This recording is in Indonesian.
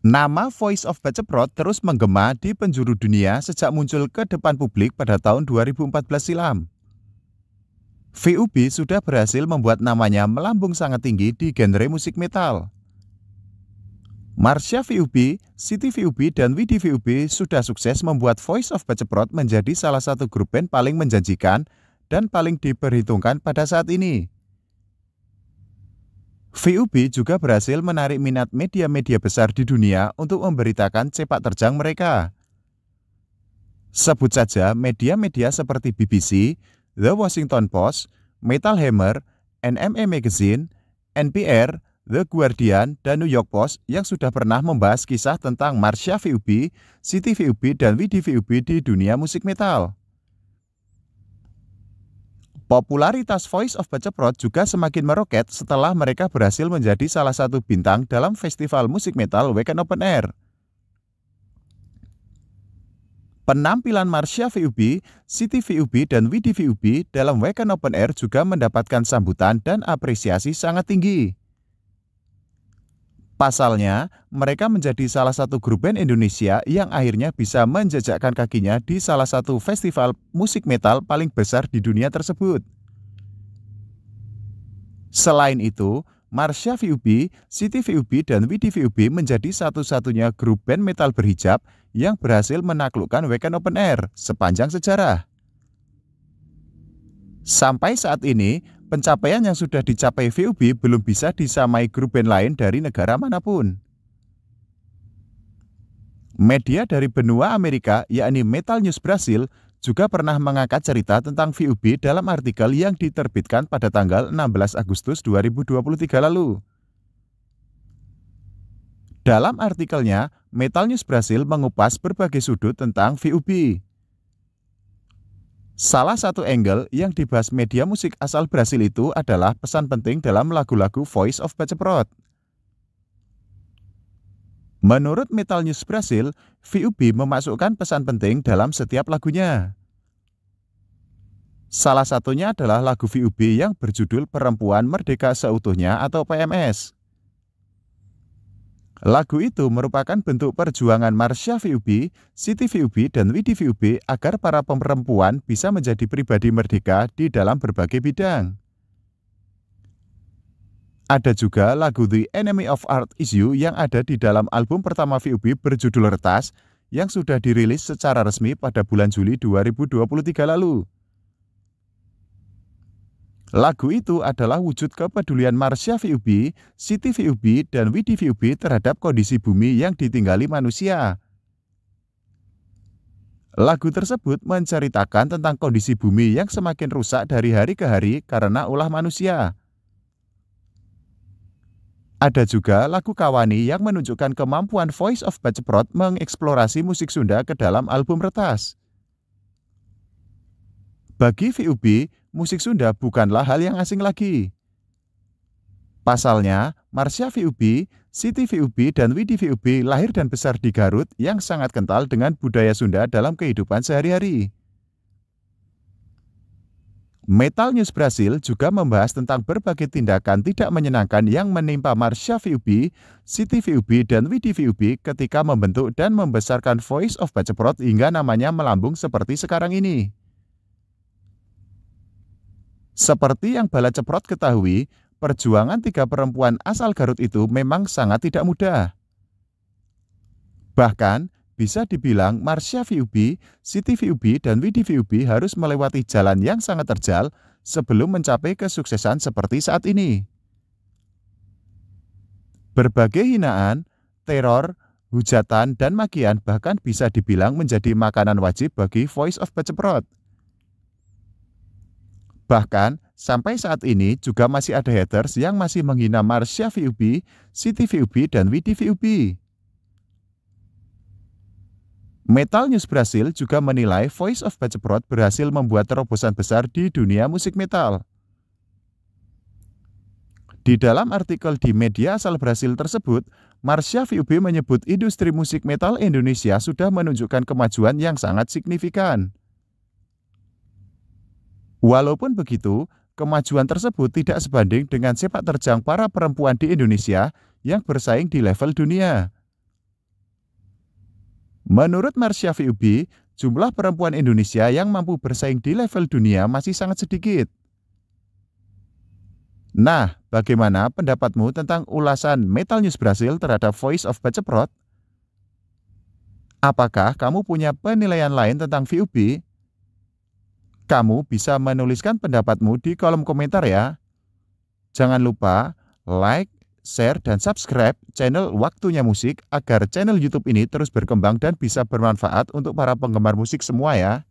Nama Voice of Baceprot terus menggema di penjuru dunia sejak muncul ke depan publik pada tahun 2014 silam. VUB sudah berhasil membuat namanya melambung sangat tinggi di genre musik metal. Marsha VUB, City VUB, dan Widi VUB sudah sukses membuat Voice of Baceprot menjadi salah satu grup band paling menjanjikan dan paling diperhitungkan pada saat ini. VUB juga berhasil menarik minat media-media besar di dunia untuk memberitakan cepat terjang mereka. Sebut saja media-media seperti BBC, The Washington Post, Metal Hammer, NME Magazine, NPR, The Guardian, dan New York Post yang sudah pernah membahas kisah tentang Marsha VUB, Siti VUB, dan Widi VUB di dunia musik metal. Popularitas Voice of Baceprot juga semakin meroket setelah mereka berhasil menjadi salah satu bintang dalam festival musik metal Weekend Open Air. Penampilan Marsha VUB, Siti VUB, dan Widi VUB dalam Weekend Open Air juga mendapatkan sambutan dan apresiasi sangat tinggi. Pasalnya, mereka menjadi salah satu grup band Indonesia yang akhirnya bisa menjejakkan kakinya di salah satu festival musik metal paling besar di dunia tersebut. Selain itu, Marsha VUB, Siti VUB, dan Widi VUB menjadi satu-satunya grup band metal berhijab yang berhasil menaklukkan Weekend Open Air sepanjang sejarah. Sampai saat ini, pencapaian yang sudah dicapai VUB belum bisa disamai grup band lain dari negara manapun. Media dari benua Amerika, yakni Metal News Brasil, juga pernah mengangkat cerita tentang VUB dalam artikel yang diterbitkan pada tanggal 16 Agustus 2023 lalu. Dalam artikelnya, Metal News Brasil mengupas berbagai sudut tentang VUB. Salah satu angle yang dibahas media musik asal Brasil itu adalah pesan penting dalam lagu-lagu Voice of Baceprot. Menurut Metal News Brasil, VUB memasukkan pesan penting dalam setiap lagunya. Salah satunya adalah lagu VUB yang berjudul Perempuan Merdeka Seutuhnya atau PMS. Lagu itu merupakan bentuk perjuangan Marsha VUB, Siti VUB, dan Widi VUB agar para perempuan bisa menjadi pribadi merdeka di dalam berbagai bidang. Ada juga lagu The Enemy of Art Is You yang ada di dalam album pertama VUB berjudul Retas yang sudah dirilis secara resmi pada bulan Juli 2023 lalu. Lagu itu adalah wujud kepedulian Marsya VUB, Siti VUB, dan Widi VUB terhadap kondisi bumi yang ditinggali manusia. Lagu tersebut menceritakan tentang kondisi bumi yang semakin rusak dari hari ke hari karena ulah manusia. Ada juga lagu Kawani yang menunjukkan kemampuan Voice of Baceprot mengeksplorasi musik Sunda ke dalam album retas. Bagi VUB, musik Sunda bukanlah hal yang asing lagi. Pasalnya, Marsya VUB, Siti VUB, dan Widi VUB lahir dan besar di Garut yang sangat kental dengan budaya Sunda dalam kehidupan sehari-hari. Metal News Brasil juga membahas tentang berbagai tindakan tidak menyenangkan yang menimpa Marsya VUB, Siti VUB, dan Widi VUB ketika membentuk dan membesarkan Voice of Baceprot hingga namanya melambung seperti sekarang ini. Seperti yang Bala Ceprot ketahui, perjuangan tiga perempuan asal Garut itu memang sangat tidak mudah. Bahkan, bisa dibilang Marsha VUB, Siti VUB, dan Widi VUB harus melewati jalan yang sangat terjal sebelum mencapai kesuksesan seperti saat ini. Berbagai hinaan, teror, hujatan, dan makian bahkan bisa dibilang menjadi makanan wajib bagi Voice of Baceprot. Bahkan, sampai saat ini juga masih ada haters yang masih menghina Marsha VUB, Siti VUB, dan Widi VUB. Metal News Brasil juga menilai Voice of Baceprot berhasil membuat terobosan besar di dunia musik metal. Di dalam artikel di media asal Brasil tersebut, Marsha VUB menyebut industri musik metal Indonesia sudah menunjukkan kemajuan yang sangat signifikan. Walaupun begitu, kemajuan tersebut tidak sebanding dengan sepak terjang para perempuan di Indonesia yang bersaing di level dunia. Menurut Marsha VUB, jumlah perempuan Indonesia yang mampu bersaing di level dunia masih sangat sedikit. Nah, bagaimana pendapatmu tentang ulasan Metal News Brasil terhadap Voice of Baceprot? Apakah kamu punya penilaian lain tentang VUB? Kamu bisa menuliskan pendapatmu di kolom komentar ya. Jangan lupa like, share, dan subscribe channel Waktunya Musik agar channel YouTube ini terus berkembang dan bisa bermanfaat untuk para penggemar musik semua ya.